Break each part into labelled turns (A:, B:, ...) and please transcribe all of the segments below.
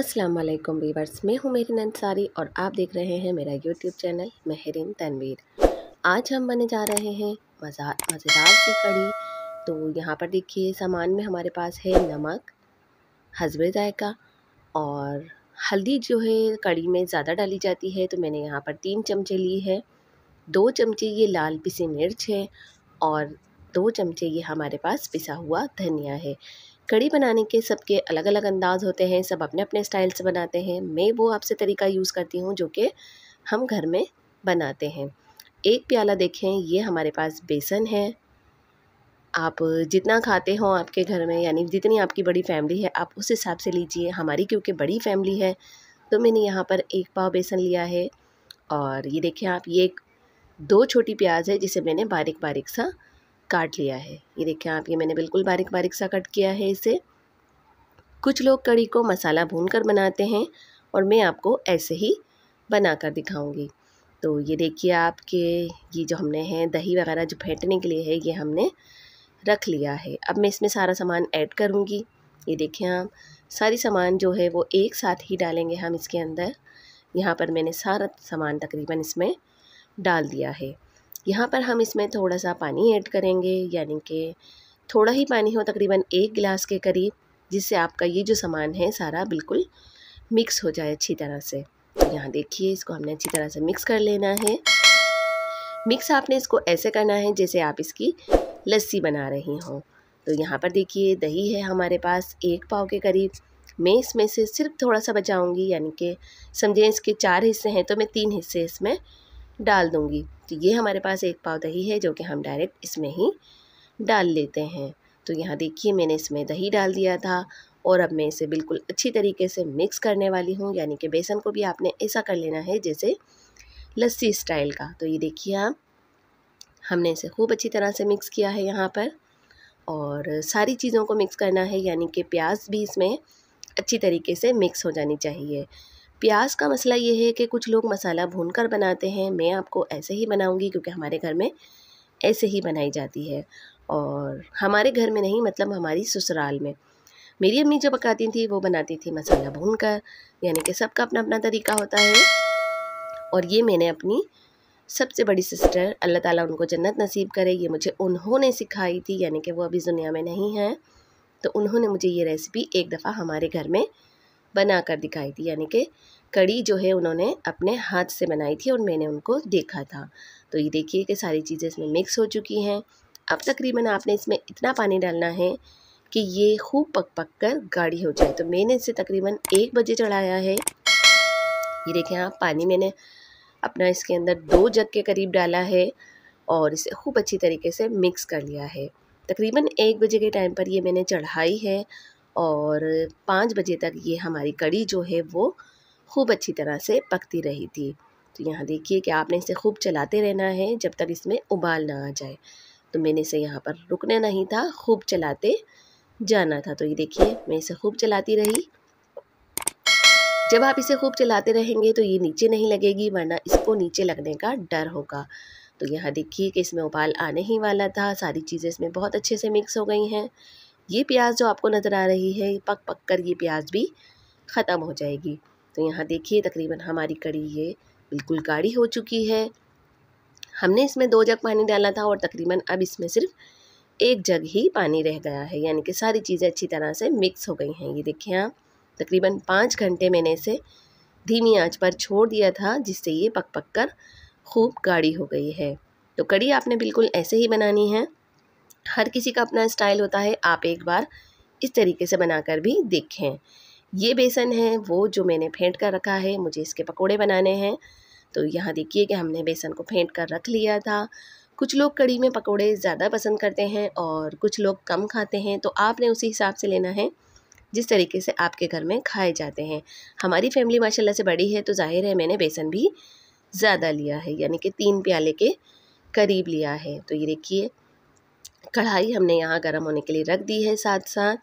A: अस्सलाम वालेकुम वीवर्स मैं हूं मेरी अंसारी और आप देख रहे हैं मेरा यूट्यूब चैनल महरीन तनवीर आज हम बने जा रहे हैं मज़ा मज़ेदार की कड़ी तो यहाँ पर देखिए सामान में हमारे पास है नमक हजबे जायका और हल्दी जो है कड़ी में ज़्यादा डाली जाती है तो मैंने यहाँ पर तीन चमचे ली है दो चमचे ये लाल पिसी मिर्च है और दो चमचे ये हमारे पास पिसा हुआ धनिया है कड़ी बनाने के सबके अलग अलग अंदाज होते हैं सब अपने अपने स्टाइल से बनाते हैं मैं वो आपसे तरीका यूज़ करती हूँ जो कि हम घर में बनाते हैं एक प्याला देखें ये हमारे पास बेसन है आप जितना खाते हो आपके घर में यानी जितनी आपकी बड़ी फैमिली है आप उस हिसाब से लीजिए हमारी क्योंकि बड़ी फैमिली है तो मैंने यहाँ पर एक पाव बेसन लिया है और ये देखें आप ये एक दो छोटी प्याज है जिसे मैंने बारीक बारीक सा काट लिया है ये देखिए आप ये मैंने बिल्कुल बारीक बारीक सा कट किया है इसे कुछ लोग कड़ी को मसाला भून कर बनाते हैं और मैं आपको ऐसे ही बना कर दिखाऊँगी तो ये देखिए आपके ये जो हमने हैं दही वगैरह जो फेंटने के लिए है ये हमने रख लिया है अब मैं इसमें सारा सामान ऐड करूँगी ये देखें आप सारी सामान जो है वो एक साथ ही डालेंगे हम इसके अंदर यहाँ पर मैंने सारा सामान तकरीबन इसमें डाल दिया है यहाँ पर हम इसमें थोड़ा सा पानी ऐड करेंगे यानी कि थोड़ा ही पानी हो तकरीबन एक गिलास के करीब जिससे आपका ये जो सामान है सारा बिल्कुल मिक्स हो जाए अच्छी तरह से यहाँ देखिए इसको हमने अच्छी तरह से मिक्स कर लेना है मिक्स आपने इसको ऐसे करना है जैसे आप इसकी लस्सी बना रही हो तो यहाँ पर देखिए दही है हमारे पास एक पाव के करीब मैं इसमें से सिर्फ थोड़ा सा बचाऊंगी यानी कि समझें इसके चार हिस्से हैं तो मैं तीन हिस्से इसमें डाल दूँगी तो ये हमारे पास एक पाव दही है जो कि हम डायरेक्ट इसमें ही डाल लेते हैं तो यहाँ देखिए मैंने इसमें दही डाल दिया था और अब मैं इसे बिल्कुल अच्छी तरीके से मिक्स करने वाली हूँ यानी कि बेसन को भी आपने ऐसा कर लेना है जैसे लस्सी स्टाइल का तो ये देखिए आप हमने इसे खूब अच्छी तरह से मिक्स किया है यहाँ पर और सारी चीज़ों को मिक्स करना है यानी कि प्याज भी इसमें अच्छी तरीके से मिक्स हो जानी चाहिए प्याज का मसला ये है कि कुछ लोग मसाला भून कर बनाते हैं मैं आपको ऐसे ही बनाऊंगी क्योंकि हमारे घर में ऐसे ही बनाई जाती है और हमारे घर में नहीं मतलब हमारी ससुराल में मेरी अम्मी जो पकाती थी वो बनाती थी मसाला भून कर यानी कि सबका अपना अपना तरीका होता है और ये मैंने अपनी सबसे बड़ी सिस्टर अल्लाह ताला उनको जन्नत नसीब करे ये मुझे उन्होंने सिखाई थी यानी कि वो अभी दुनिया में नहीं हैं तो उन्होंने मुझे ये रेसिपी एक दफ़ा हमारे घर में बना कर दिखाई थी यानी कि कड़ी जो है उन्होंने अपने हाथ से बनाई थी और मैंने उनको देखा था तो ये देखिए कि सारी चीज़ें इसमें मिक्स हो चुकी हैं अब तकरीबन आपने इसमें इतना पानी डालना है कि ये खूब पक पक कर गाढ़ी हो जाए तो मैंने इसे तकरीबन एक बजे चढ़ाया है ये देखें आप पानी मैंने अपना इसके अंदर दो जग के करीब डाला है और इसे खूब अच्छी तरीके से मिक्स कर लिया है तकरीबन एक बजे के टाइम पर ये मैंने चढ़ाई है और पाँच बजे तक ये हमारी कड़ी जो है वो खूब अच्छी तरह से पकती रही थी तो यहाँ देखिए कि आपने इसे खूब चलाते रहना है जब तक इसमें उबाल ना आ जाए तो मैंने इसे यहाँ पर रुकना नहीं था खूब चलाते जाना था तो ये देखिए मैं इसे खूब चलाती रही जब आप इसे खूब चलाते रहेंगे तो ये नीचे नहीं लगेगी वरना इसको नीचे लगने का डर होगा तो यहाँ देखिए कि इसमें उबाल आने ही वाला था सारी चीज़ें इसमें बहुत अच्छे से मिक्स हो गई हैं ये प्याज जो आपको नज़र आ रही है पक पक कर ये प्याज भी ख़त्म हो जाएगी तो यहाँ देखिए तकरीबन हमारी कड़ी ये बिल्कुल गाढ़ी हो चुकी है हमने इसमें दो जग पानी डाला था और तकरीबन अब इसमें सिर्फ एक जग ही पानी रह गया है यानी कि सारी चीज़ें अच्छी तरह से मिक्स हो गई हैं ये देखिए आप तकरीबन पाँच घंटे मैंने इसे धीमी आंच पर छोड़ दिया था जिससे ये पक पक कर खूब गाढ़ी हो गई है तो कड़ी आपने बिल्कुल ऐसे ही बनानी है हर किसी का अपना स्टाइल होता है आप एक बार इस तरीके से बनाकर भी देखें ये बेसन है वो जो मैंने फेंट कर रखा है मुझे इसके पकोड़े बनाने हैं तो यहाँ देखिए कि हमने बेसन को फेंट कर रख लिया था कुछ लोग कड़ी में पकोड़े ज़्यादा पसंद करते हैं और कुछ लोग कम खाते हैं तो आपने उसी हिसाब से लेना है जिस तरीके से आपके घर में खाए जाते हैं हमारी फैमिली माशाल्लाह से बड़ी है तो जाहिर है मैंने बेसन भी ज़्यादा लिया है यानी कि तीन प्याले के करीब लिया है तो ये देखिए कढ़ाई हमने यहाँ गर्म होने के लिए रख दी है साथ साथ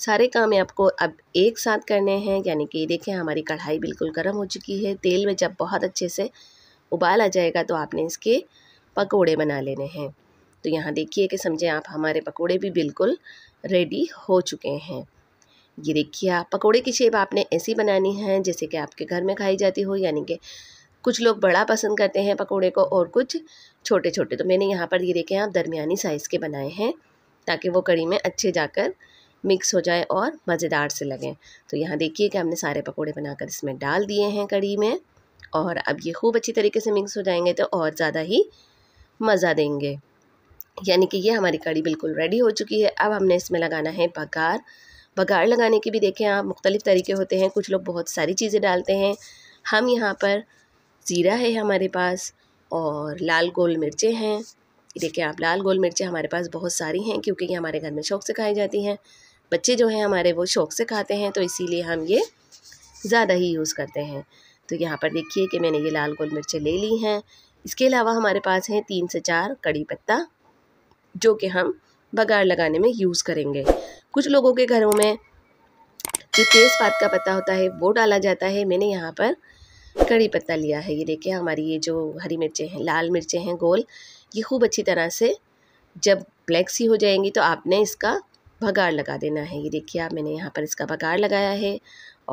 A: सारे काम आपको अब एक साथ करने हैं यानी कि देखें हमारी कढ़ाई बिल्कुल गर्म हो चुकी है तेल में जब बहुत अच्छे से उबाल आ जाएगा तो आपने इसके पकोड़े बना लेने हैं तो यहाँ देखिए कि समझे आप हमारे पकोड़े भी बिल्कुल रेडी हो चुके हैं ये देखिए आप पकौड़े की शेप आपने ऐसी बनानी है जैसे कि आपके घर में खाई जाती हो यानी कि कुछ लोग बड़ा पसंद करते हैं पकोड़े को और कुछ छोटे छोटे तो मैंने यहाँ पर ये देखें आप दरमियानी साइज़ के बनाए हैं ताकि वो कड़ी में अच्छे जाकर मिक्स हो जाए और मज़ेदार से लगें तो यहाँ देखिए कि हमने सारे पकोड़े बनाकर इसमें डाल दिए हैं कड़ी में और अब ये खूब अच्छी तरीके से मिक्स हो जाएंगे तो और ज़्यादा ही मज़ा देंगे यानी कि ये हमारी कड़ी बिल्कुल रेडी हो चुकी है अब हमने इसमें लगाना है बघार बघार लगाने के भी देखें आप मुख्तलिफ़ तरीके होते हैं कुछ लोग बहुत सारी चीज़ें डालते हैं हम यहाँ पर ज़ीरा है हमारे पास और लाल गोल मिर्चें हैं देखिए आप लाल गोल मिर्चें हमारे पास बहुत सारी हैं क्योंकि ये हमारे घर में शौक़ से खाई जाती हैं बच्चे जो हैं हमारे वो शौक़ से खाते हैं तो इसीलिए हम ये ज़्यादा ही यूज़ करते हैं तो यहाँ पर देखिए कि मैंने ये लाल गोल मिर्चें ले ली हैं इसके अलावा हमारे पास हैं तीन से चार कड़ी पत्ता जो कि हम बघार लगाने में यूज़ करेंगे कुछ लोगों के घरों में जो तेज़पात का पत्ता होता है वो डाला जाता है मैंने यहाँ पर कड़ी पत्ता लिया है ये देखिए हमारी ये जो हरी मिर्चें हैं लाल मिर्चें हैं गोल ये खूब अच्छी तरह से जब ब्लैक सी हो जाएंगी तो आपने इसका भगाड़ लगा देना है ये देखिए आप मैंने यहाँ पर इसका भगाड़ लगाया है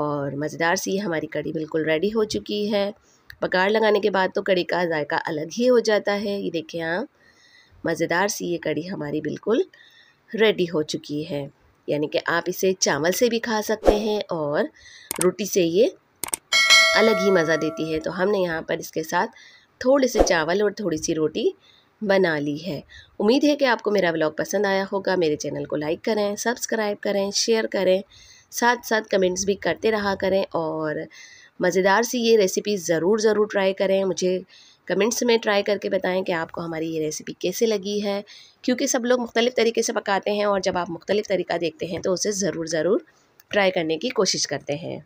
A: और मज़ेदार सी हमारी कड़ी बिल्कुल रेडी हो चुकी है भगाड़ लगाने के बाद तो कड़ी का जायका अलग ही हो जाता है ये देखिए आप मज़ेदार सी ये कड़ी हमारी बिल्कुल रेडी हो चुकी है यानी कि आप इसे चावल से भी खा सकते हैं और रोटी से ये अलग ही मज़ा देती है तो हमने यहाँ पर इसके साथ थोड़े से चावल और थोड़ी सी रोटी बना ली है उम्मीद है कि आपको मेरा ब्लॉग पसंद आया होगा मेरे चैनल को लाइक करें सब्सक्राइब करें शेयर करें साथ साथ कमेंट्स भी करते रहा करें और मज़ेदार सी ये रेसिपी ज़रूर ज़रूर ट्राई करें मुझे कमेंट्स में ट्राई करके बताएं कि आपको हमारी ये रेसिपी कैसे लगी है क्योंकि सब लोग मुख्तलिफ़ तरीके से पकाते हैं और जब आप मुख्तलिफ़ तरीका देखते हैं तो उसे ज़रूर ज़रूर ट्राई करने की कोशिश करते हैं